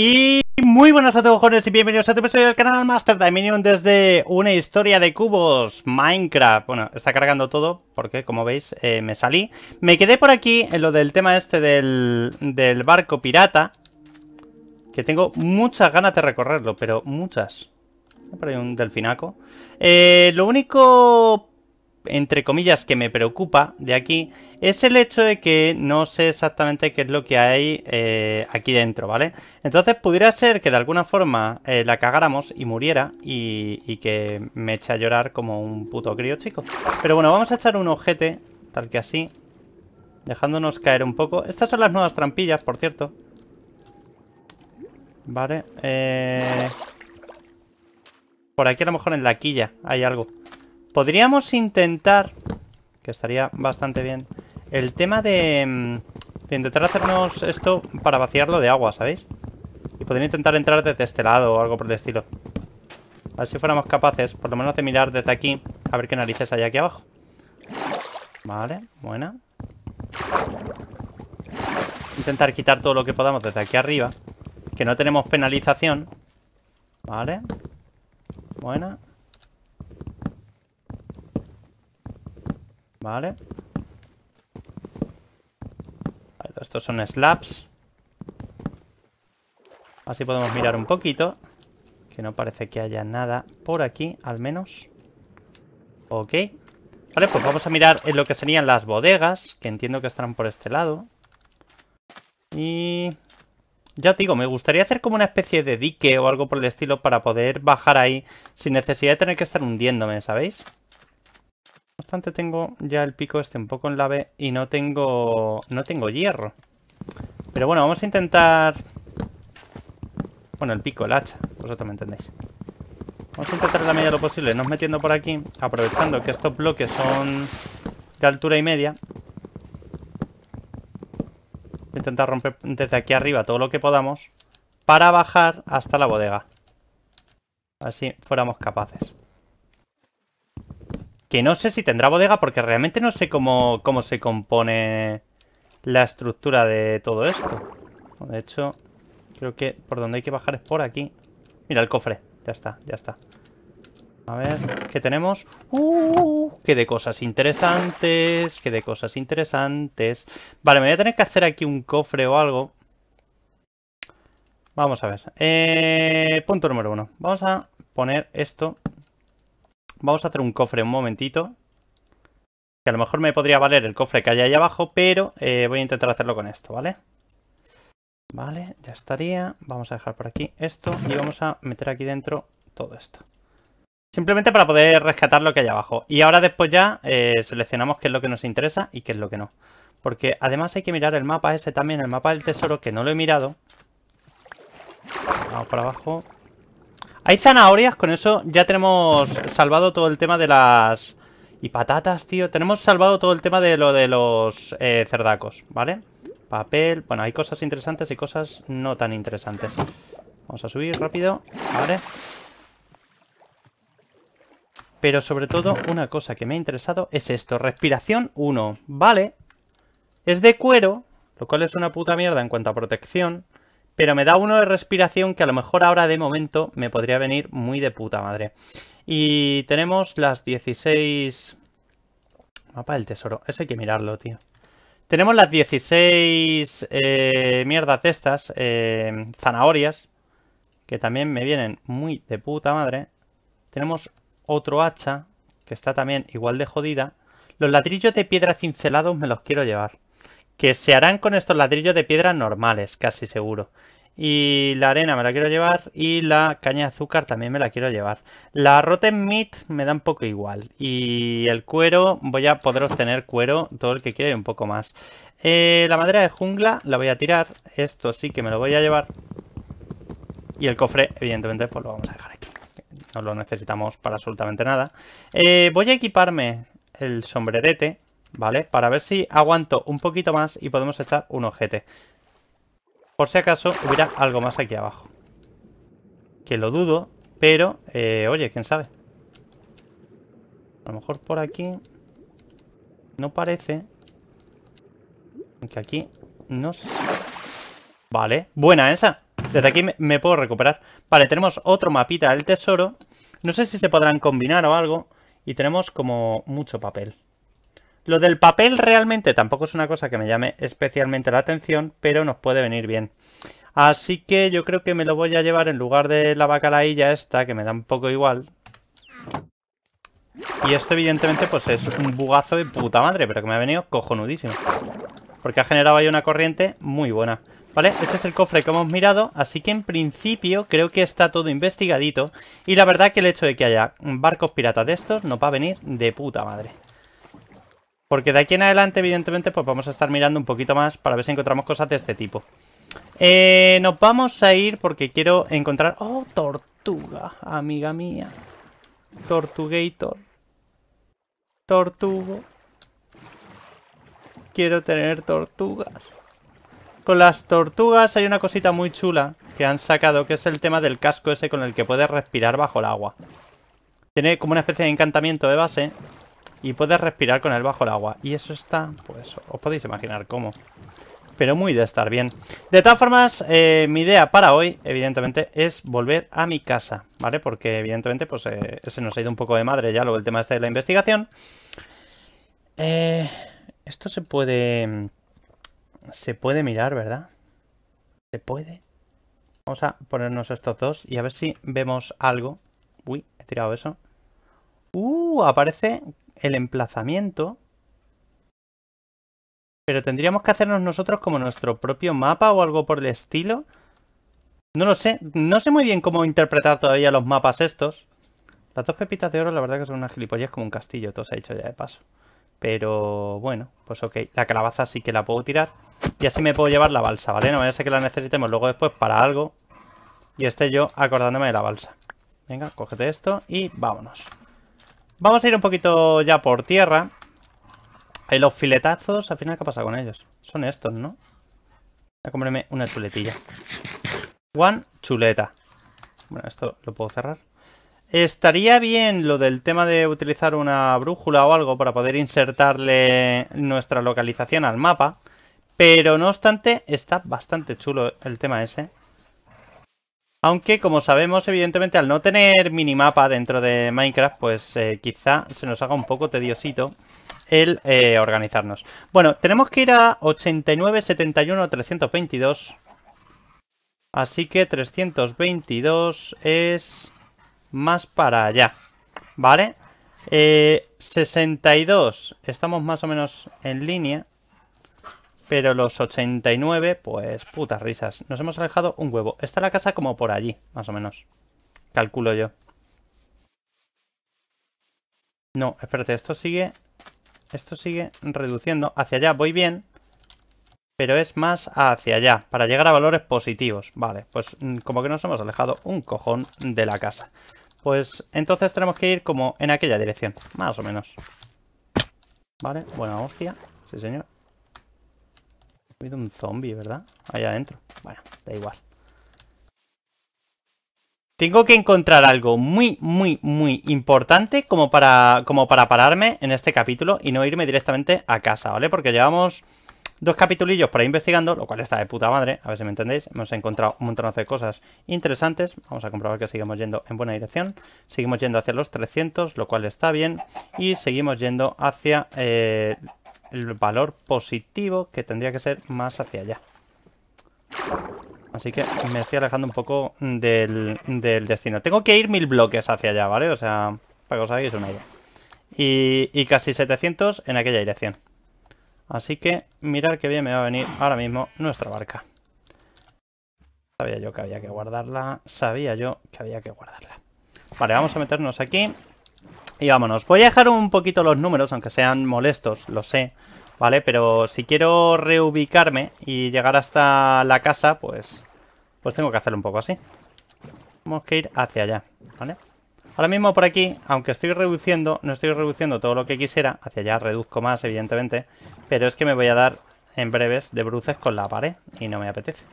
Y muy buenas a todos y bienvenidos a otro este episodio del canal Master Dominion desde una historia de cubos, Minecraft. Bueno, está cargando todo porque, como veis, eh, me salí. Me quedé por aquí en lo del tema este del, del barco pirata, que tengo muchas ganas de recorrerlo, pero muchas. Por ahí un delfinaco. Eh, lo único entre comillas, que me preocupa de aquí es el hecho de que no sé exactamente qué es lo que hay eh, aquí dentro, ¿vale? Entonces pudiera ser que de alguna forma eh, la cagáramos y muriera y, y, que me eche a llorar como un puto crío chico. Pero bueno, vamos a echar un ojete, tal que así, dejándonos caer un poco. Estas son las nuevas trampillas, por cierto. Vale, eh... Por aquí a lo mejor en la quilla hay algo. Podríamos intentar, que estaría bastante bien, el tema de, mm, de intentar hacernos esto para vaciarlo de agua, ¿sabéis? Y podría intentar entrar desde este lado o algo por el estilo. A ver si fuéramos capaces, por lo menos, de mirar desde aquí a ver qué narices hay aquí abajo. Vale, buena. Intentar quitar todo lo que podamos desde aquí arriba. Que no tenemos penalización. Vale. Buena. Vale. Estos son slabs. Así podemos mirar un poquito. Que no parece que haya nada por aquí, al menos. Ok. Vale, pues vamos a mirar en lo que serían las bodegas, que entiendo que estarán por este lado. Y... Ya te digo, me gustaría hacer como una especie de dique o algo por el estilo para poder bajar ahí sin necesidad de tener que estar hundiéndome, ¿sabéis? obstante tengo ya el pico este un poco en la B y no tengo, no tengo hierro. Pero bueno, vamos a intentar... Bueno, el pico, el hacha, vosotros me entendéis. Vamos a intentar la medida de lo posible, nos metiendo por aquí, aprovechando que estos bloques son de altura y media. Intentar romper desde aquí arriba todo lo que podamos para bajar hasta la bodega. Así fuéramos capaces. Que no sé si tendrá bodega porque realmente no sé cómo, se compone la estructura de todo esto. De hecho, creo que por donde hay que bajar es por aquí. Mira el cofre. Ya está, ya está. A ver, ¿qué tenemos? ¡Uh! ¡Qué de cosas interesantes! ¡Qué de cosas interesantes! Vale, me voy a tener que hacer aquí un cofre o algo. Vamos a ver. Eh, punto número uno. Vamos a poner esto Vamos a hacer un cofre un momentito. Que a lo mejor me podría valer el cofre que hay ahí abajo, pero eh, voy a intentar hacerlo con esto, ¿vale? Vale, ya estaría. Vamos a dejar por aquí esto y vamos a meter aquí dentro todo esto. Simplemente para poder rescatar lo que hay abajo. Y ahora después ya eh, seleccionamos qué es lo que nos interesa y qué es lo que no. Porque además hay que mirar el mapa ese también, el mapa del tesoro, que no lo he mirado. Vamos para abajo. Hay zanahorias, con eso ya tenemos salvado todo el tema de las... Y patatas, tío. Tenemos salvado todo el tema de lo de los eh, cerdacos, ¿vale? Papel... Bueno, hay cosas interesantes y cosas no tan interesantes. Vamos a subir rápido, ¿vale? Pero sobre todo, una cosa que me ha interesado es esto. Respiración 1, ¿vale? Es de cuero, lo cual es una puta mierda en cuanto a protección. Pero me da uno de respiración que a lo mejor ahora de momento me podría venir muy de puta madre. Y tenemos las 16... Mapa del tesoro. Eso hay que mirarlo, tío. Tenemos las 16 eh, mierdas de estas, eh, zanahorias, que también me vienen muy de puta madre. Tenemos otro hacha, que está también igual de jodida. Los ladrillos de piedra cincelados me los quiero llevar que se harán con estos ladrillos de piedra normales, casi seguro. Y la arena me la quiero llevar y la caña de azúcar también me la quiero llevar. La rotten meat me da un poco igual. Y el cuero, voy a poder obtener cuero todo el que quiera y un poco más. Eh, la madera de jungla la voy a tirar. Esto sí que me lo voy a llevar. Y el cofre, evidentemente, pues lo vamos a dejar aquí. No lo necesitamos para absolutamente nada. Eh, voy a equiparme el sombrerete ¿vale? Para ver si aguanto un poquito más y podemos echar un ojete. Por si acaso hubiera algo más aquí abajo. Que lo dudo, pero, eh, oye, quién sabe. A lo mejor por aquí no parece. Aunque aquí no sé. Vale, buena esa. Desde aquí me puedo recuperar. Vale, tenemos otro mapita del tesoro. No sé si se podrán combinar o algo. Y tenemos como mucho papel. Lo del papel realmente tampoco es una cosa que me llame especialmente la atención, pero nos puede venir bien. Así que yo creo que me lo voy a llevar en lugar de la bacalailla esta, que me da un poco igual. Y esto evidentemente pues es un bugazo de puta madre, pero que me ha venido cojonudísimo. Porque ha generado ahí una corriente muy buena. ¿Vale? Ese es el cofre que hemos mirado, así que en principio creo que está todo investigadito. Y la verdad que el hecho de que haya barcos piratas de estos no va a venir de puta madre. Porque de aquí en adelante, evidentemente, pues vamos a estar mirando un poquito más para ver si encontramos cosas de este tipo. Eh, nos vamos a ir porque quiero encontrar... ¡Oh, tortuga! Amiga mía. Tortugator. Tortugo. Quiero tener tortugas. Con las tortugas hay una cosita muy chula que han sacado, que es el tema del casco ese con el que puedes respirar bajo el agua. Tiene como una especie de encantamiento de base y puedes respirar con él bajo el agua. Y eso está, pues, os podéis imaginar cómo. Pero muy de estar bien. De todas formas, eh, mi idea para hoy, evidentemente, es volver a mi casa, ¿vale? Porque, evidentemente, pues eh, se nos ha ido un poco de madre ya luego el tema este de la investigación. Eh, esto se puede... Se puede mirar, ¿verdad? Se puede. Vamos a ponernos estos dos y a ver si vemos algo. Uy, he tirado eso. Uh, aparece el emplazamiento. Pero tendríamos que hacernos nosotros como nuestro propio mapa o algo por el estilo. No lo sé. No sé muy bien cómo interpretar todavía los mapas estos. Las dos pepitas de oro la verdad que son unas gilipollas como un castillo. Todo se ha hecho ya de paso. Pero bueno, pues ok. La calabaza sí que la puedo tirar. Y así me puedo llevar la balsa, ¿vale? No vaya a ser que la necesitemos luego después para algo. Y este yo acordándome de la balsa. Venga, cógete esto y vámonos. Vamos a ir un poquito ya por tierra. Y los filetazos, al final, ¿qué pasa con ellos? Son estos, ¿no? Voy a comerme una chuletilla. One chuleta. Bueno, esto lo puedo cerrar. Estaría bien lo del tema de utilizar una brújula o algo para poder insertarle nuestra localización al mapa. Pero no obstante, está bastante chulo el tema ese. Aunque, como sabemos, evidentemente, al no tener minimapa dentro de Minecraft, pues eh, quizá se nos haga un poco tediosito el eh, organizarnos. Bueno, tenemos que ir a 89, 71, 322. Así que 322 es más para allá, ¿vale? 62, eh, estamos más o menos en línea. Pero los 89, pues putas risas. Nos hemos alejado un huevo. Está la casa como por allí, más o menos. Calculo yo. No, espérate, esto sigue... Esto sigue reduciendo. Hacia allá voy bien, pero es más hacia allá, para llegar a valores positivos. Vale, pues mm, como que nos hemos alejado un cojón de la casa. Pues entonces tenemos que ir como en aquella dirección, más o menos. Vale, buena hostia. Sí, señor. Ha habido un zombie, ¿verdad? Allá adentro. Bueno, da igual. Tengo que encontrar algo muy, muy, muy importante como para, como para pararme en este capítulo y no irme directamente a casa, ¿vale? Porque llevamos dos capitulillos por ahí investigando, lo cual está de puta madre, a ver si me entendéis. Hemos encontrado un montón de cosas interesantes. Vamos a comprobar que seguimos yendo en buena dirección. Seguimos yendo hacia los 300, lo cual está bien. Y seguimos yendo hacia eh, el valor positivo que tendría que ser más hacia allá. Así que me estoy alejando un poco del, destino. Tengo que ir mil bloques hacia allá, ¿vale? O sea, para que os hagáis una idea. Y, y casi 700 en aquella dirección. Así que mirad que bien me va a venir ahora mismo nuestra barca. Sabía yo que había que guardarla. Sabía yo que había que guardarla. Vale, vamos a meternos aquí. Y vámonos. Voy a dejar un poquito los números, aunque sean molestos, lo sé. ¿Vale? Pero si quiero reubicarme y llegar hasta la casa, pues... Pues tengo que hacerlo un poco así. Tenemos que ir hacia allá, ¿vale? Ahora mismo por aquí, aunque estoy reduciendo, no estoy reduciendo todo lo que quisiera. Hacia allá reduzco más, evidentemente. Pero es que me voy a dar en breves de bruces con la pared. Y no me apetece.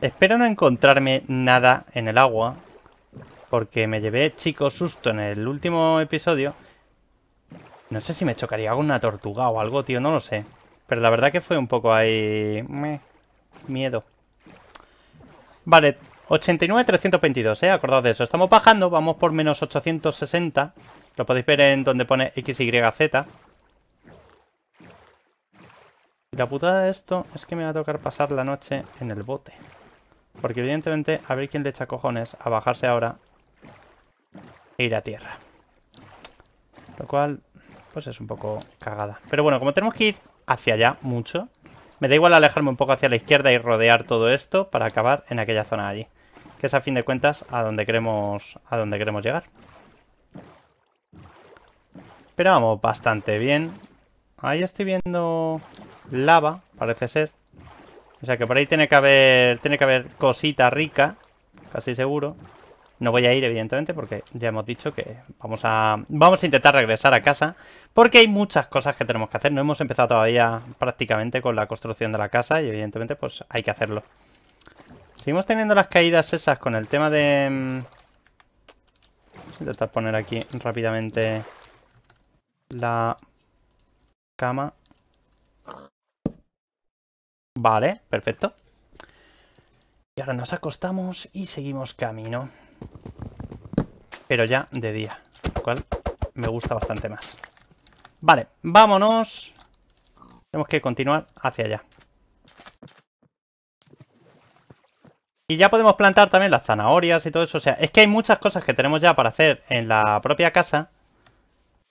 Espero no encontrarme nada en el agua. Porque me llevé chico susto en el último episodio. No sé si me chocaría con una tortuga o algo, tío, no lo sé. Pero la verdad que fue un poco ahí... miedo. Vale, 89-322, ¿eh? Acordad de eso. Estamos bajando, vamos por menos 860. Lo podéis ver en donde pone XYZ. La putada de esto es que me va a tocar pasar la noche en el bote. Porque evidentemente, a ver quién le echa cojones a bajarse ahora ir a tierra. Lo cual, pues es un poco cagada. Pero bueno, como tenemos que ir hacia allá mucho, me da igual alejarme un poco hacia la izquierda y rodear todo esto para acabar en aquella zona allí. Que es a fin de cuentas a donde queremos, a donde queremos llegar. Pero vamos bastante bien. Ahí estoy viendo lava, parece ser. O sea que por ahí tiene que haber, tiene que haber cosita rica, casi seguro. No voy a ir, evidentemente, porque ya hemos dicho que vamos a, vamos a intentar regresar a casa, porque hay muchas cosas que tenemos que hacer. No hemos empezado todavía prácticamente con la construcción de la casa y evidentemente pues hay que hacerlo. Seguimos teniendo las caídas esas con el tema de... Mm, voy a intentar poner aquí rápidamente la cama. Vale, perfecto. Y ahora nos acostamos y seguimos camino. Pero ya de día, lo cual me gusta bastante más. Vale, vámonos. Tenemos que continuar hacia allá. Y ya podemos plantar también las zanahorias y todo eso. O sea, es que hay muchas cosas que tenemos ya para hacer en la propia casa.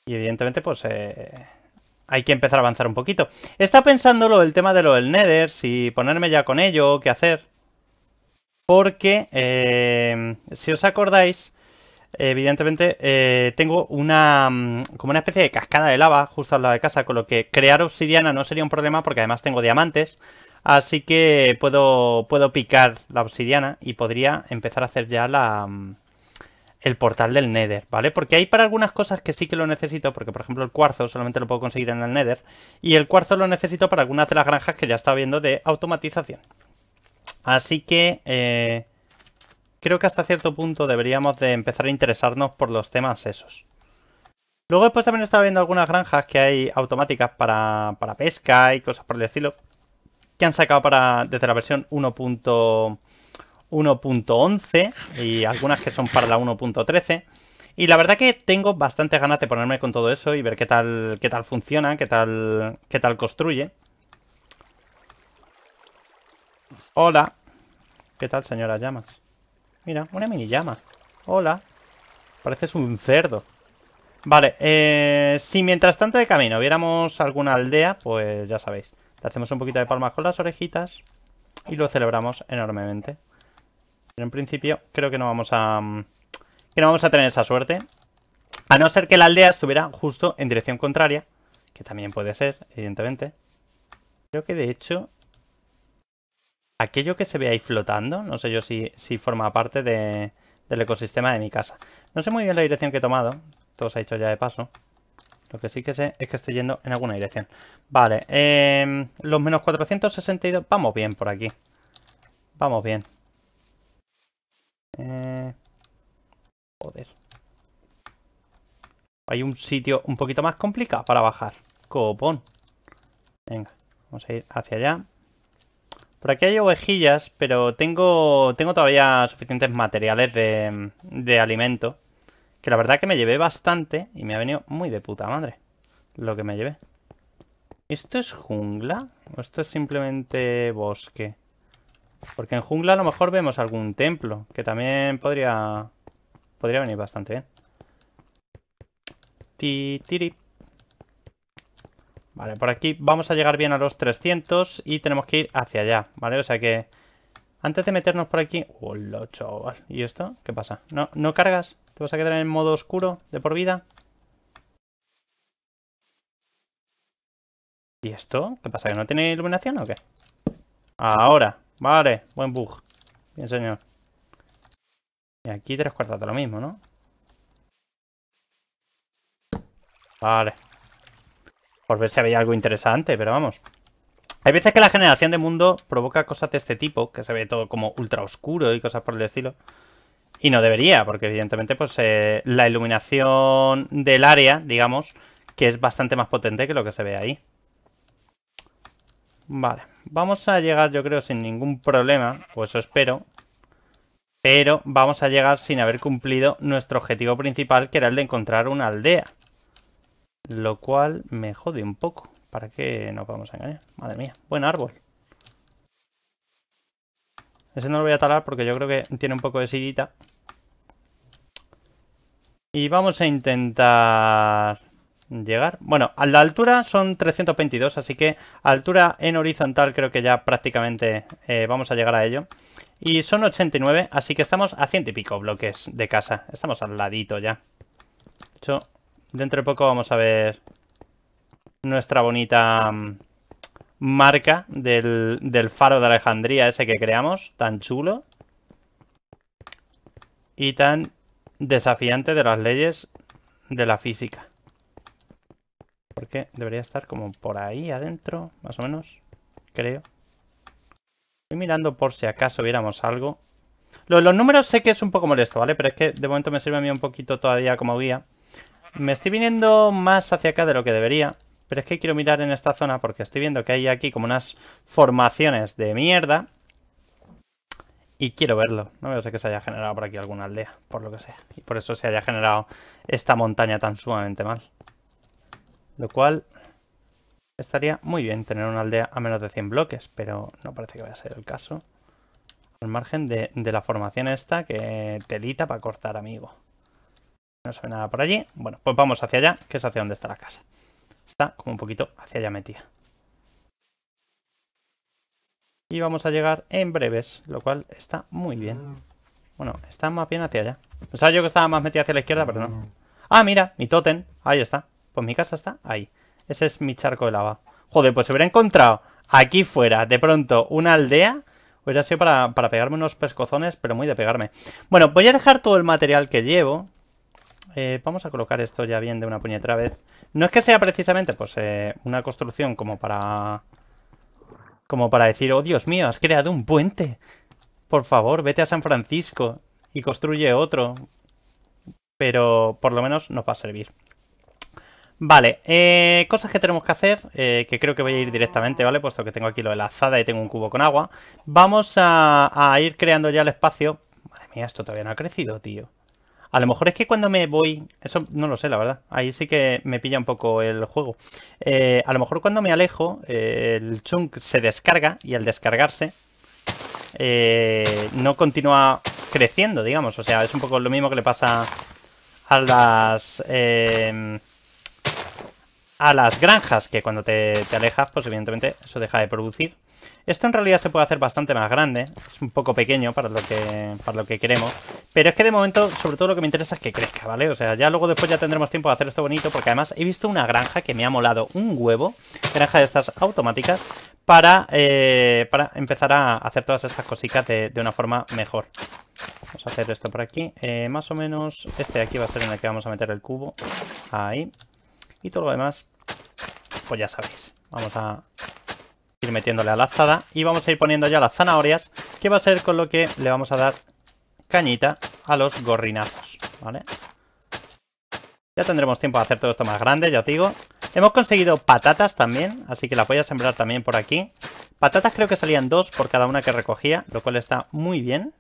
Y evidentemente, pues... Eh, hay que empezar a avanzar un poquito. Está lo el tema de lo del Nether, si ponerme ya con ello, qué hacer porque, em, si os acordáis, evidentemente eh, tengo una mm, como una especie de cascada de lava justo al lado de casa, con lo que crear obsidiana no sería un problema porque además tengo diamantes, así que puedo, puedo picar la obsidiana y podría empezar a hacer ya la, mm, el portal del Nether, ¿vale? Porque hay para algunas cosas que sí que lo necesito, porque por ejemplo el cuarzo solamente lo puedo conseguir en el Nether, y el cuarzo lo necesito para algunas de las granjas que ya está viendo de automatización. Así que eh, creo que hasta cierto punto deberíamos de empezar a interesarnos por los temas esos. Luego después también estaba viendo algunas granjas que hay automáticas para, pesca y cosas por el estilo. Que han sacado para desde la versión 1.11 y algunas que son para la 1.13. Y la verdad que tengo bastantes ganas de ponerme con todo eso y ver qué tal, qué tal funciona, qué tal, qué tal construye. Hola. ¿Qué tal, señora llamas? Mira, una mini llama. Hola. Pareces un cerdo. Vale, eh, si mientras tanto de camino viéramos alguna aldea, pues ya sabéis. Le hacemos un poquito de palmas con las orejitas y lo celebramos enormemente. Pero en principio creo que no vamos a... Mm, que no vamos a tener esa suerte. A no ser que la aldea estuviera justo en dirección contraria, que también puede ser, evidentemente. Creo que de hecho aquello que se ve ahí flotando, no sé yo si, si forma parte del ecosistema de mi casa. No sé muy bien la dirección que he tomado, todo se ha hecho ya de paso. Lo que sí que sé es que estoy yendo en alguna dirección. Vale, em, los menos 462, vamos bien por aquí. Vamos bien. Eh, joder. Hay un sitio un poquito más complicado para bajar. Copón. Venga, vamos a ir hacia allá. Por aquí hay ovejillas, pero tengo, tengo todavía suficientes materiales de, de alimento. Que la verdad que me llevé bastante y me ha venido muy de puta madre lo que me llevé. ¿Esto es jungla? ¿O esto es simplemente bosque? Porque en jungla a lo mejor vemos algún templo, que también podría podría venir bastante bien. Ti, Vale, por aquí vamos a llegar bien a los 300 y tenemos que ir hacia allá, ¿vale? O sea que antes de meternos por aquí... ¡Hola, chaval! ¿Y esto? ¿Qué pasa? ¿No, ¿No cargas? ¿Te vas a quedar en modo oscuro de por vida? ¿Y esto? ¿Qué pasa? ¿Que no tiene iluminación o qué? Ahora. Vale, buen bug. Bien, señor. Y aquí tres cuartas lo mismo, ¿no? Vale. Por ver si había algo interesante, pero vamos. Hay veces que la generación de mundo provoca cosas de este tipo, que se ve todo como ultra oscuro y cosas por el estilo. Y no debería, porque evidentemente pues eh, la iluminación del área, digamos, que es bastante más potente que lo que se ve ahí. Vale, vamos a llegar yo creo sin ningún problema, o eso espero. Pero vamos a llegar sin haber cumplido nuestro objetivo principal, que era el de encontrar una aldea. Lo cual me jode un poco. ¿Para que no vamos engañar? Madre mía. Buen árbol. Ese no lo voy a talar porque yo creo que tiene un poco de sidita. Y vamos a intentar llegar. Bueno, a la altura son 322, así que altura en horizontal creo que ya prácticamente eh, vamos a llegar a ello. Y son 89, así que estamos a ciento y pico bloques de casa. Estamos al ladito ya. De hecho, Dentro de poco vamos a ver nuestra bonita mm, marca del, faro de Alejandría, ese que creamos, tan chulo y tan desafiante de las leyes de la física. Porque debería estar como por ahí adentro, más o menos, creo. Estoy mirando por si acaso viéramos algo. los números sé que es un poco molesto, ¿vale? Pero es que de momento me sirve a mí un poquito todavía como guía. Me estoy viniendo más hacia acá de lo que debería. Pero es que quiero mirar en esta zona porque estoy viendo que hay aquí como unas formaciones de mierda. Y quiero verlo. No veo sé que se haya generado por aquí alguna aldea, por lo que sea. Y por eso se haya generado esta montaña tan sumamente mal. Lo cual estaría muy bien tener una aldea a menos de 100 bloques, pero no parece que vaya a ser el caso. Al margen de, de la formación esta que telita para cortar, amigo. No se ve nada por allí. Bueno, pues vamos hacia allá, que es hacia donde está la casa. Está como un poquito hacia allá metida. Y vamos a llegar en breves, lo cual está muy bien. Bueno, está más bien hacia allá. Pensaba yo que estaba más metida hacia la izquierda, pero no. Ah, mira, mi tótem. Ahí está. Pues mi casa está ahí. Ese es mi charco de lava. Joder, pues se hubiera encontrado aquí fuera, de pronto, una aldea. Hubiera sido para, para pegarme unos pescozones, pero muy de pegarme. Bueno, voy a dejar todo el material que llevo. Eh, vamos a colocar esto ya bien de una puñetera vez. No es que sea precisamente pues eh, una construcción como para... Como para decir, oh Dios mío, has creado un puente. Por favor, vete a San Francisco y construye otro. Pero por lo menos nos va a servir. Vale, eh, cosas que tenemos que hacer, que creo que voy a ir directamente, ¿vale? Puesto que tengo aquí lo de la azada y tengo un cubo con agua. Vamos a, a ir creando ya el espacio. Madre mía, esto todavía no ha crecido, tío. A lo mejor es que cuando me voy, eso no lo sé, la verdad. Ahí sí que me pilla un poco el juego. Eh, a lo mejor cuando me alejo, eh, el chunk se descarga y al descargarse eh, no continúa creciendo, digamos. O sea, es un poco lo mismo que le pasa a las a las granjas, que cuando te, alejas, pues evidentemente eso deja de producir. Esto en realidad se puede hacer bastante más grande, es un poco pequeño para lo que, para lo que queremos, pero es que de momento, sobre todo lo que me interesa es que crezca, ¿vale? O sea, ya luego después ya tendremos tiempo de hacer esto bonito, porque además he visto una granja que me ha molado un huevo, granja de estas automáticas, para, eh, empezar a hacer todas estas cositas de, de, una forma mejor. Vamos a hacer esto por aquí, eh, más o menos este de aquí va a ser en el que vamos a meter el cubo, ahí... Y todo lo demás, pues ya sabéis. Vamos a ir metiéndole a la azada y vamos a ir poniendo ya las zanahorias, que va a ser con lo que le vamos a dar cañita a los gorrinazos, ¿vale? Ya tendremos tiempo de hacer todo esto más grande, ya digo. Hemos conseguido patatas también, así que las voy a sembrar también por aquí. Patatas creo que salían dos por cada una que recogía, lo cual está muy bien.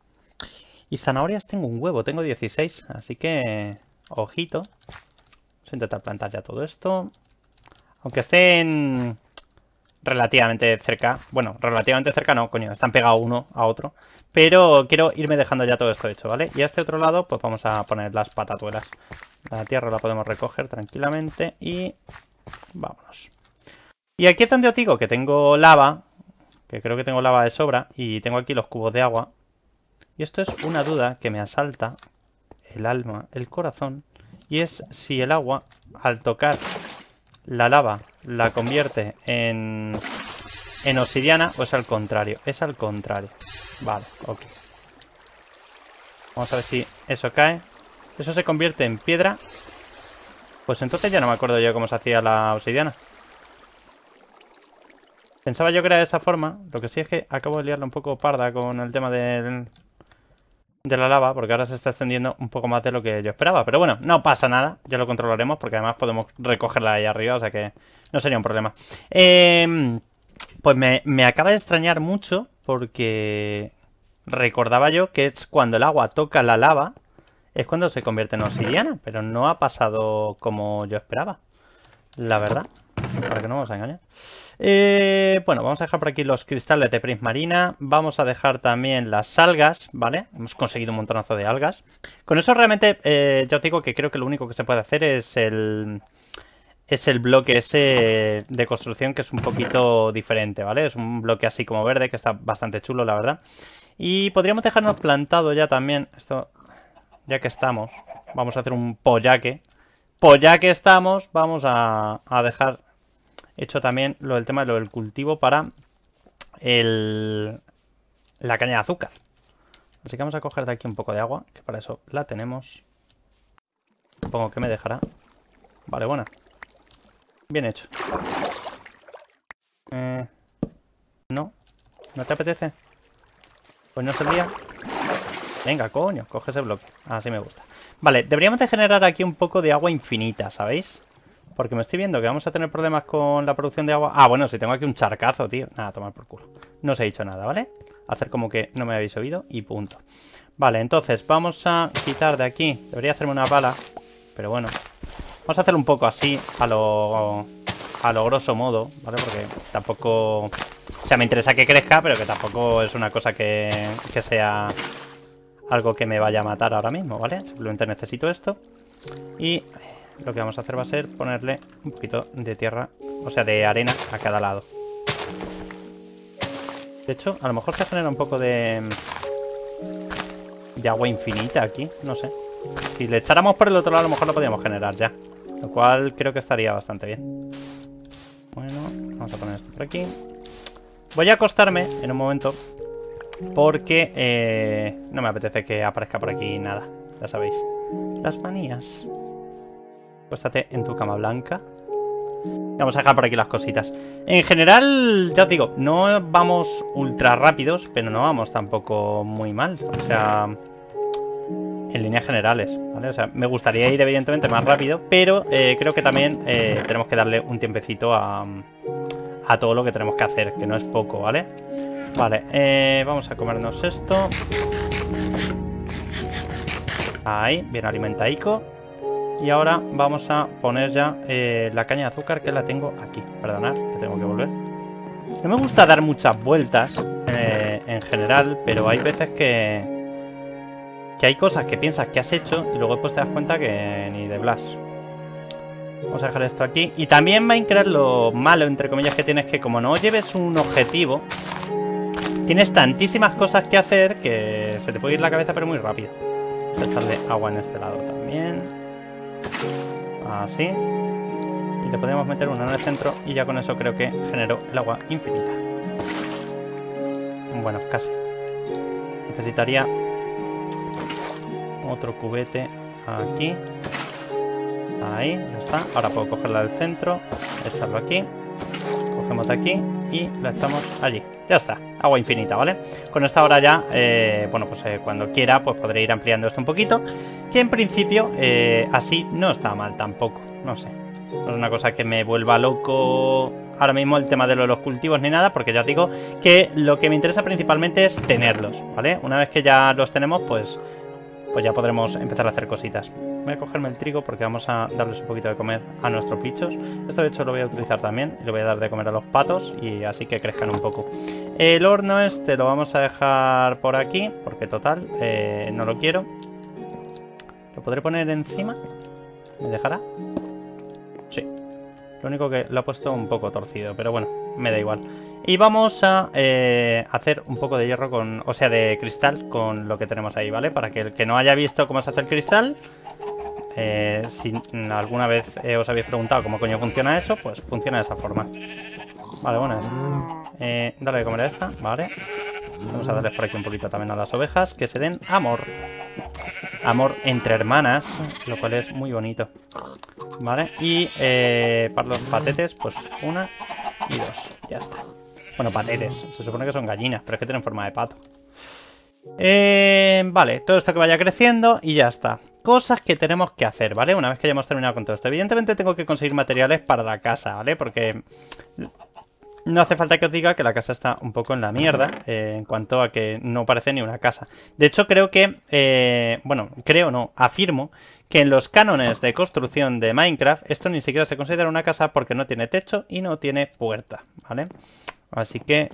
Y zanahorias tengo un huevo, tengo 16, así que... Ojito intentar plantar ya todo esto. Aunque estén relativamente cerca. Bueno, relativamente cerca no, coño. Están pegados uno a otro. Pero quiero irme dejando ya todo esto hecho, ¿vale? Y a este otro lado, pues vamos a poner las patatuelas. La tierra la podemos recoger tranquilamente y... Vámonos. Y aquí es donde os digo que tengo lava. Que creo que tengo lava de sobra. Y tengo aquí los cubos de agua. Y esto es una duda que me asalta el alma, el corazón. Y es si el agua, al tocar la lava, la convierte en, en obsidiana o es al contrario. Es al contrario. Vale, ok. Vamos a ver si eso cae. Eso se convierte en piedra. Pues entonces ya no me acuerdo yo cómo se hacía la obsidiana. Pensaba yo que era de esa forma. Lo que sí es que acabo de liarla un poco parda con el tema del, de la lava, porque ahora se está extendiendo un poco más de lo que yo esperaba. Pero bueno, no pasa nada, ya lo controlaremos, porque además podemos recogerla ahí arriba, o sea que no sería un problema. Em, pues me, acaba de extrañar mucho, porque recordaba yo que es cuando el agua toca la lava, es cuando se convierte en obsidiana, pero no ha pasado como yo esperaba, la verdad, para que no vamos a eh, bueno, vamos a dejar por aquí los cristales de prismarina. Vamos a dejar también las algas, ¿vale? Hemos conseguido un montonazo de algas. Con eso realmente, eh, yo ya os digo que creo que lo único que se puede hacer es el... Es el bloque ese de construcción que es un poquito diferente, ¿vale? Es un bloque así como verde que está bastante chulo, la verdad. Y podríamos dejarnos plantado ya también. Esto, ya que estamos, vamos a hacer un pollaque. Pollaque estamos, vamos a, a dejar hecho también lo del tema de lo del cultivo para el, la caña de azúcar. Así que vamos a coger de aquí un poco de agua, que para eso la tenemos. Supongo que me dejará. Vale, buena. Bien hecho. Eh, no. ¿No te apetece? Pues no sería. Venga, coño, coge ese bloque. Así me gusta. Vale, deberíamos de generar aquí un poco de agua infinita, ¿sabéis? Porque me estoy viendo que vamos a tener problemas con la producción de agua. Ah, bueno, si tengo aquí un charcazo, tío. Nada, tomar por culo. No os he dicho nada, ¿vale? Hacer como que no me habéis oído y punto. Vale, entonces vamos a quitar de aquí. Debería hacerme una bala, pero bueno. Vamos a hacer un poco así, a lo... A lo grosso modo, ¿vale? Porque tampoco... O sea, me interesa que crezca, pero que tampoco es una cosa que, que sea algo que me vaya a matar ahora mismo, ¿vale? Simplemente necesito esto. Y lo que vamos a hacer va a ser ponerle un poquito de tierra, o sea, de arena a cada lado. De hecho, a lo mejor se genera un poco de... de agua infinita aquí, no sé. Si le echáramos por el otro lado, a lo mejor lo podríamos generar ya. Lo cual creo que estaría bastante bien. Bueno, vamos a poner esto por aquí. Voy a acostarme en un momento porque eh, no me apetece que aparezca por aquí nada, ya sabéis. Las manías. Puéstate en tu cama blanca. Vamos a dejar por aquí las cositas. En general, ya os digo, no vamos ultra rápidos, pero no vamos tampoco muy mal. O sea, en líneas generales, ¿vale? O sea, me gustaría ir evidentemente más rápido, pero eh, creo que también eh, tenemos que darle un tiempecito a, a todo lo que tenemos que hacer, que no es poco, ¿vale? Vale, eh, vamos a comernos esto. Ahí, bien alimentaico. Y ahora vamos a poner ya eh, la caña de azúcar que la tengo aquí. Perdonad, que tengo que volver. No me gusta dar muchas vueltas eh, en general, pero hay veces que, que hay cosas que piensas que has hecho y luego después pues, te das cuenta que ni de Blas. Vamos a dejar esto aquí. Y también va a Minecraft lo malo, entre comillas, que tienes que como no lleves un objetivo, tienes tantísimas cosas que hacer que se te puede ir la cabeza pero muy rápido. Vamos a echarle agua en este lado también. Así. Y le podemos meter una en el centro y ya con eso creo que generó el agua infinita. Bueno, casi. Necesitaría otro cubete aquí. Ahí, ya está. Ahora puedo cogerla del centro, echarlo aquí Vamos aquí y la echamos allí. Ya está, agua infinita, ¿vale? Con esta hora ya, eh, bueno, pues eh, cuando quiera, pues podré ir ampliando esto un poquito. Que en principio, eh, así no está mal tampoco, no sé. No es una cosa que me vuelva loco ahora mismo el tema de los cultivos ni nada, porque ya digo que lo que me interesa principalmente es tenerlos, ¿vale? Una vez que ya los tenemos, pues pues ya podremos empezar a hacer cositas. Voy a cogerme el trigo porque vamos a darles un poquito de comer a nuestros bichos. Esto de hecho lo voy a utilizar también y lo voy a dar de comer a los patos y así que crezcan un poco. El horno este lo vamos a dejar por aquí porque total, eh, no lo quiero. ¿Lo podré poner encima? ¿Me dejará? Lo único que lo ha puesto un poco torcido, pero bueno, me da igual. Y vamos a eh, hacer un poco de hierro con... O sea, de cristal con lo que tenemos ahí, ¿vale? Para que el que no haya visto cómo se hace el cristal... Eh, si alguna vez eh, os habéis preguntado cómo coño funciona eso, pues funciona de esa forma. Vale, buenas. Eh, dale de comer a esta, vale. Vamos a darle por aquí un poquito también a las ovejas, que se den amor amor entre hermanas, lo cual es muy bonito. ¿Vale? Y eh, para los patetes, pues una y dos. Ya está. Bueno, patetes. Se supone que son gallinas, pero es que tienen forma de pato. Eh, vale, todo esto que vaya creciendo y ya está. Cosas que tenemos que hacer, ¿vale? Una vez que hayamos terminado con todo esto. Evidentemente tengo que conseguir materiales para la casa, ¿vale? Porque no hace falta que os diga que la casa está un poco en la mierda eh, en cuanto a que no parece ni una casa. De hecho, creo que, eh, bueno, creo no, afirmo que en los cánones de construcción de Minecraft esto ni siquiera se considera una casa porque no tiene techo y no tiene puerta, ¿vale? Así que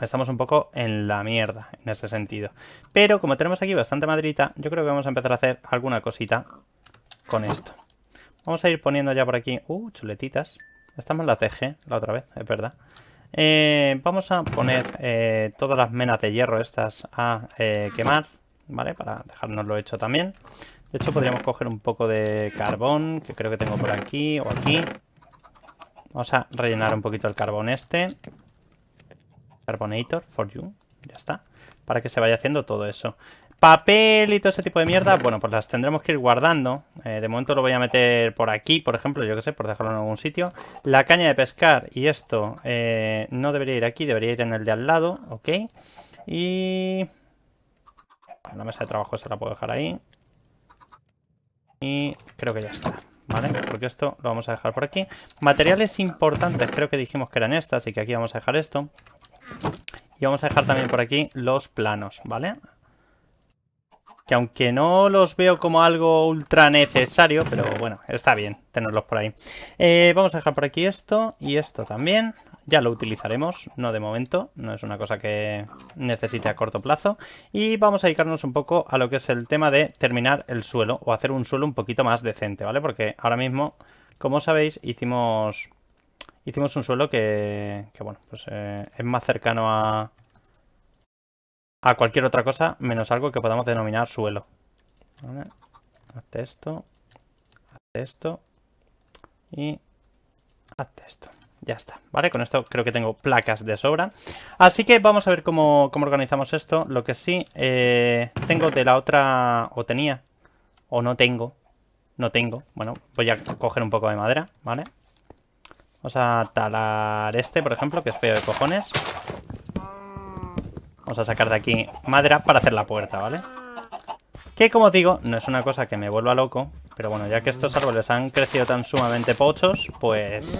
estamos un poco en la mierda en ese sentido. Pero como tenemos aquí bastante madrita, yo creo que vamos a empezar a hacer alguna cosita con esto. Vamos a ir poniendo ya por aquí, uh, chuletitas, Estamos en la TG, la otra vez, es verdad. Eh, vamos a poner eh, todas las menas de hierro estas a eh, quemar, ¿vale? Para dejárnoslo hecho también. De hecho, podríamos coger un poco de carbón, que creo que tengo por aquí o aquí. Vamos a rellenar un poquito el carbón este. Carbonator for you. Ya está. Para que se vaya haciendo todo eso papel y todo ese tipo de mierda, bueno, pues las tendremos que ir guardando. Eh, de momento lo voy a meter por aquí, por ejemplo, yo que sé, por dejarlo en algún sitio. La caña de pescar y esto eh, no debería ir aquí, debería ir en el de al lado, ok. Y... La mesa de trabajo se la puedo dejar ahí. Y creo que ya está. ¿Vale? Porque esto lo vamos a dejar por aquí. Materiales importantes, creo que dijimos que eran estas, así que aquí vamos a dejar esto. Y vamos a dejar también por aquí los planos, ¿vale? que aunque no los veo como algo ultra necesario, pero bueno, está bien tenerlos por ahí. Eh, vamos a dejar por aquí esto y esto también. Ya lo utilizaremos, no de momento, no es una cosa que necesite a corto plazo. Y vamos a dedicarnos un poco a lo que es el tema de terminar el suelo o hacer un suelo un poquito más decente, ¿vale? Porque ahora mismo, como sabéis, hicimos, hicimos un suelo que, que bueno, pues eh, es más cercano a, a cualquier otra cosa menos algo que podamos denominar suelo. haz esto, hazte esto y hazte esto. Ya está, ¿vale? Con esto creo que tengo placas de sobra. Así que vamos a ver cómo, organizamos esto. Lo que sí eh, tengo de la otra, o tenía, o no tengo, no tengo. Bueno, voy a coger un poco de madera, ¿vale? Vamos a talar este, por ejemplo, que es feo de cojones. Vamos a sacar de aquí madera para hacer la puerta, ¿vale? Que como digo, no es una cosa que me vuelva loco, pero bueno, ya que estos árboles han crecido tan sumamente pochos, pues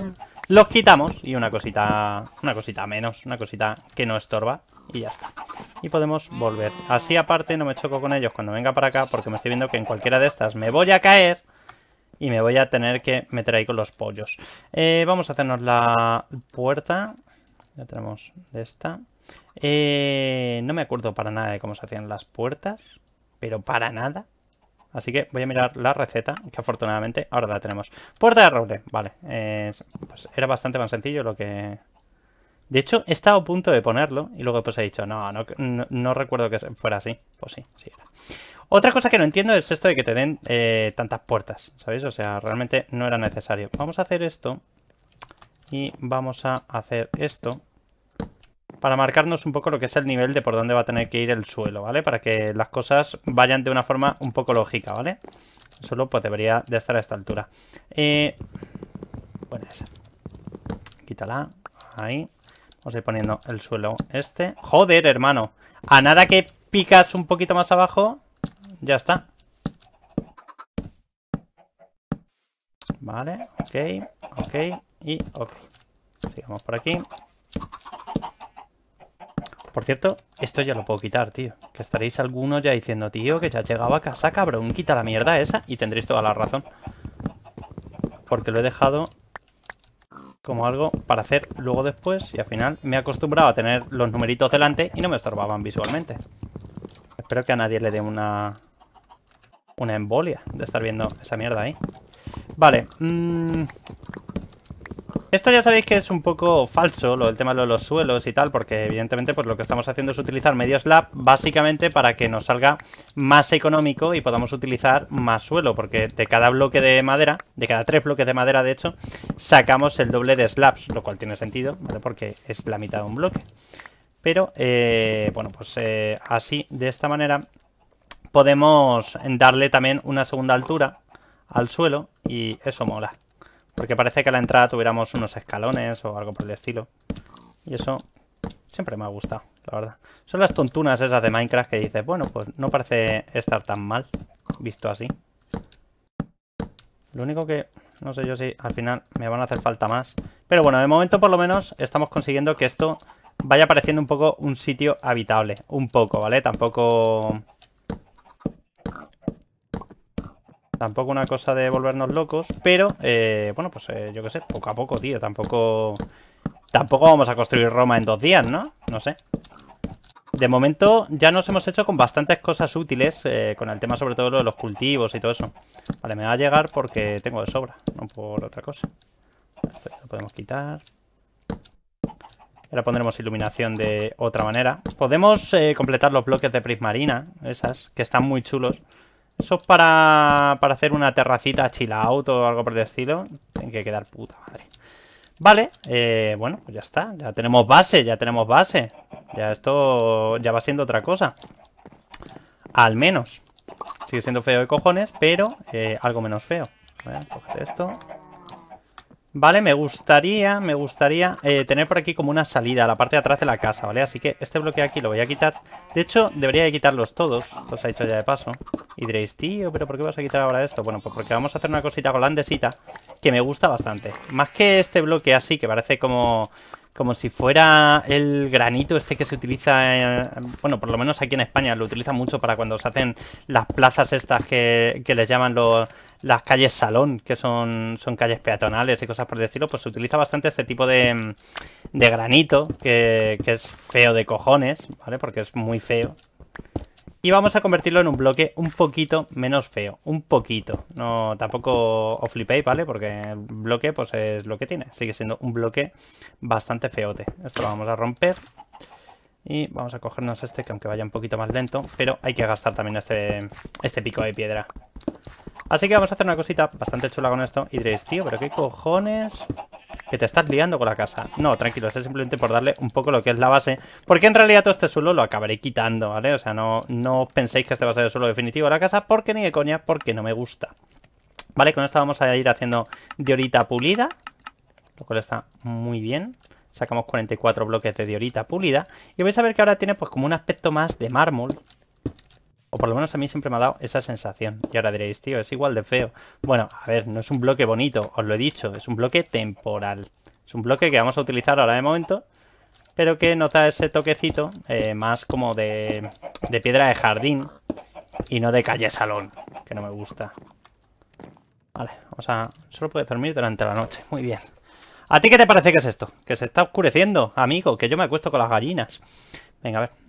los quitamos y una cosita, una cosita menos, una cosita que no estorba y ya está. Y podemos volver. Así aparte no me choco con ellos cuando venga para acá porque me estoy viendo que en cualquiera de estas me voy a caer y me voy a tener que meter ahí con los pollos. Eh, vamos a hacernos la puerta. Ya tenemos de esta. Eh, no me acuerdo para nada de cómo se hacían las puertas, pero para nada. Así que voy a mirar la receta, que afortunadamente ahora la tenemos. Puerta de roble, vale. pues era bastante más sencillo lo que... De hecho, he estado a punto de ponerlo y luego pues he dicho, no, no, recuerdo que fuera así. Pues sí, sí era. Otra cosa que no entiendo es esto de que te den eh, tantas puertas, ¿sabéis? O sea, realmente no era necesario. Vamos a hacer esto y vamos a hacer esto para marcarnos un poco lo que es el nivel de por dónde va a tener que ir el suelo, ¿vale? Para que las cosas vayan de una forma un poco lógica, ¿vale? Solo pues debería de estar a esta altura. Eh, bueno, esa. Quítala. Ahí. Vamos a ir poniendo el suelo este. ¡Joder, hermano! A nada que picas un poquito más abajo, ya está. Vale, ok, ok y ok. Sigamos por aquí. Por cierto, esto ya lo puedo quitar, tío. Que estaréis alguno ya diciendo, tío, que ya llegaba a casa, cabrón, quita la mierda esa. Y tendréis toda la razón. Porque lo he dejado como algo para hacer luego después. Y al final me he acostumbrado a tener los numeritos delante y no me estorbaban visualmente. Espero que a nadie le dé una... Una embolia de estar viendo esa mierda ahí. Vale. Mmm... Esto ya sabéis que es un poco falso, lo, del tema de los suelos y tal, porque evidentemente pues lo que estamos haciendo es utilizar medio slab básicamente para que nos salga más económico y podamos utilizar más suelo, porque de cada bloque de madera, de cada tres bloques de madera de hecho, sacamos el doble de slabs, lo cual tiene sentido, ¿vale? Porque es la mitad de un bloque. Pero, eh, bueno, pues eh, así, de esta manera, podemos darle también una segunda altura al suelo y eso mola. Porque parece que a la entrada tuviéramos unos escalones o algo por el estilo. Y eso siempre me ha gustado, la verdad. Son las tontunas esas de Minecraft que dices, bueno, pues no parece estar tan mal visto así. Lo único que no sé yo si al final me van a hacer falta más. Pero bueno, de momento por lo menos estamos consiguiendo que esto vaya pareciendo un poco un sitio habitable. Un poco, ¿vale? Tampoco Tampoco una cosa de volvernos locos, pero, eh, bueno, pues eh, yo qué sé, poco a poco, tío. Tampoco tampoco vamos a construir Roma en dos días, ¿no? No sé. De momento ya nos hemos hecho con bastantes cosas útiles, eh, con el tema sobre todo de los cultivos y todo eso. Vale, me va a llegar porque tengo de sobra, no por otra cosa. Esto lo podemos quitar. Ahora pondremos iluminación de otra manera. Podemos completar los bloques de prismarina, esas, que están muy chulos. Eso es para, hacer una terracita chill out o algo por el estilo. Tiene que quedar puta madre. Vale, eh, bueno, pues ya está. Ya tenemos base, ya tenemos base. Ya esto ya va siendo otra cosa. Al menos. Sigue siendo feo de cojones, pero eh, algo menos feo. ver, esto. Vale, me gustaría, me gustaría eh, tener por aquí como una salida a la parte de atrás de la casa, ¿vale? Así que este bloque aquí lo voy a quitar. De hecho, debería de quitarlos todos. Los ha he hecho ya de paso. Y diréis, tío, ¿pero por qué vas a quitar ahora esto? Bueno, pues porque vamos a hacer una cosita holandesita que me gusta bastante. Más que este bloque así, que parece como como si fuera el granito este que se utiliza, eh, bueno, por lo menos aquí en España lo utilizan mucho para cuando se hacen las plazas estas que, que les llaman las calles salón, que son, son calles peatonales y cosas por el estilo, pues se utiliza bastante este tipo de, de granito, que, que es feo de cojones, ¿vale? Porque es muy feo y vamos a convertirlo en un bloque un poquito menos feo, un poquito. No, tampoco os ¿vale? Porque el bloque pues es lo que tiene, sigue siendo un bloque bastante feote. Esto lo vamos a romper y vamos a cogernos este que aunque vaya un poquito más lento, pero hay que gastar también este, este pico de piedra. Así que vamos a hacer una cosita bastante chula con esto y diréis, tío, pero qué cojones que te estás liando con la casa. No, tranquilo, es simplemente por darle un poco lo que es la base, porque en realidad todo este suelo lo acabaré quitando, ¿vale? O sea, no, no penséis que este va a ser el suelo definitivo de la casa, porque ni de coña, porque no me gusta. Vale, con esto vamos a ir haciendo diorita pulida, lo cual está muy bien sacamos 44 bloques de diorita pulida y vais a ver que ahora tiene pues como un aspecto más de mármol o por lo menos a mí siempre me ha dado esa sensación. Y ahora diréis, tío, es igual de feo. Bueno, a ver, no es un bloque bonito, os lo he dicho, es un bloque temporal. Es un bloque que vamos a utilizar ahora de momento, pero que nota ese toquecito eh, más como de, piedra de jardín y no de calle salón, que no me gusta. Vale, o sea, solo puede dormir durante la noche. Muy bien. ¿A ti qué te parece que es esto? Que se está oscureciendo, amigo, que yo me acuesto con las gallinas. Venga, a ver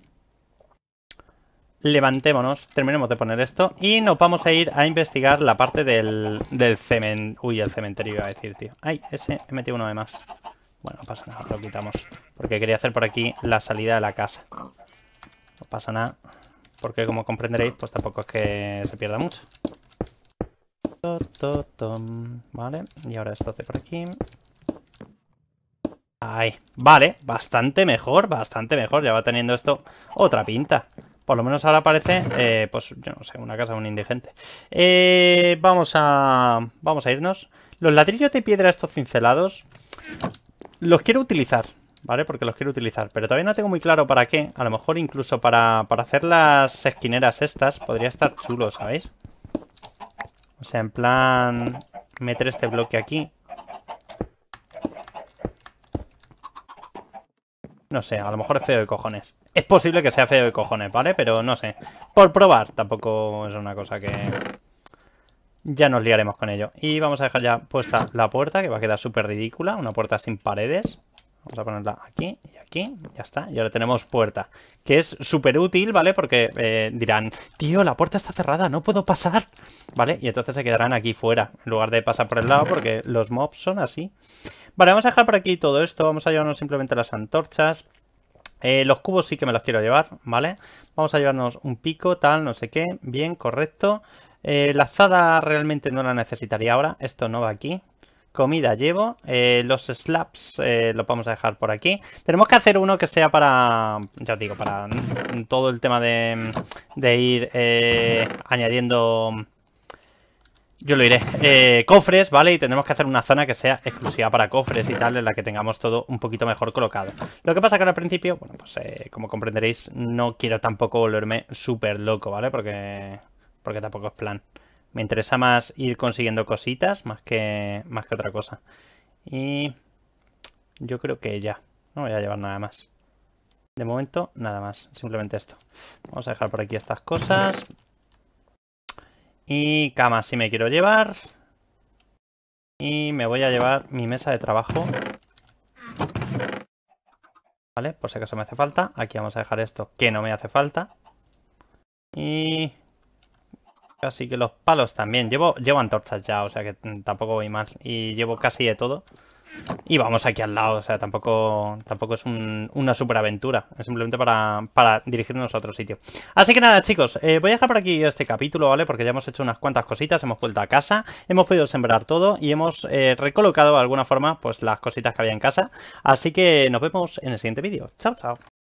levantémonos, terminemos de poner esto y nos vamos a ir a investigar la parte del, del cementerio. Uy, el cementerio iba a decir, tío. Ay, ese he metido uno de más. Bueno, no pasa nada, lo quitamos. Porque quería hacer por aquí la salida de la casa. No pasa nada. Porque como comprenderéis, pues tampoco es que se pierda mucho. Vale, y ahora esto hace por aquí. ahí, vale, bastante mejor, bastante mejor. Ya va teniendo esto otra pinta. Por lo menos ahora parece, eh, pues yo no sé, una casa de un indigente. Eh, vamos a vamos a irnos. Los ladrillos de piedra estos cincelados los quiero utilizar, ¿vale? Porque los quiero utilizar, pero todavía no tengo muy claro para qué. A lo mejor incluso para, para hacer las esquineras estas podría estar chulo, ¿sabéis? O sea, en plan meter este bloque aquí No sé, a lo mejor es feo de cojones. Es posible que sea feo de cojones, ¿vale? Pero no sé. Por probar, tampoco es una cosa que... Ya nos liaremos con ello. Y vamos a dejar ya puesta la puerta, que va a quedar súper ridícula. Una puerta sin paredes. Vamos a ponerla aquí y aquí, ya está. Y ahora tenemos puerta, que es súper útil, ¿vale? Porque eh, dirán, tío, la puerta está cerrada, no puedo pasar, ¿vale? Y entonces se quedarán aquí fuera, en lugar de pasar por el lado, porque los mobs son así. Vale, vamos a dejar por aquí todo esto, vamos a llevarnos simplemente las antorchas. Eh, los cubos sí que me los quiero llevar, ¿vale? Vamos a llevarnos un pico, tal, no sé qué, bien, correcto. Eh, la azada realmente no la necesitaría ahora, esto no va aquí, comida llevo. Eh, los slaps eh, los vamos a dejar por aquí. Tenemos que hacer uno que sea para, ya os digo, para todo el tema de, de ir eh, añadiendo... Yo lo iré. cofres, ¿vale? Y tenemos que hacer una zona que sea exclusiva para cofres y tal, en la que tengamos todo un poquito mejor colocado. Lo que pasa que al principio, bueno, pues como comprenderéis, no quiero tampoco volverme súper loco, ¿vale? Porque, porque tampoco es plan. Me interesa más ir consiguiendo cositas más que, más que otra cosa. Y yo creo que ya. No voy a llevar nada más. De momento, nada más. Simplemente esto. Vamos a dejar por aquí estas cosas. Y cama si me quiero llevar. Y me voy a llevar mi mesa de trabajo. Vale, por si acaso me hace falta. Aquí vamos a dejar esto que no me hace falta. Y Así que los palos también. Llevo, antorchas ya, o sea que mm, tampoco voy mal. Y llevo casi de todo. Y vamos aquí al lado, o sea, tampoco, tampoco es una superaventura. Es simplemente para, dirigirnos a otro sitio. Así que nada, chicos, eh, voy a dejar por aquí este capítulo, ¿vale? Porque ya hemos hecho unas cuantas cositas, hemos vuelto a casa, hemos podido sembrar todo y hemos eh, recolocado de alguna forma pues las cositas que había en casa. Así que nos vemos en el siguiente vídeo. Chao, chao.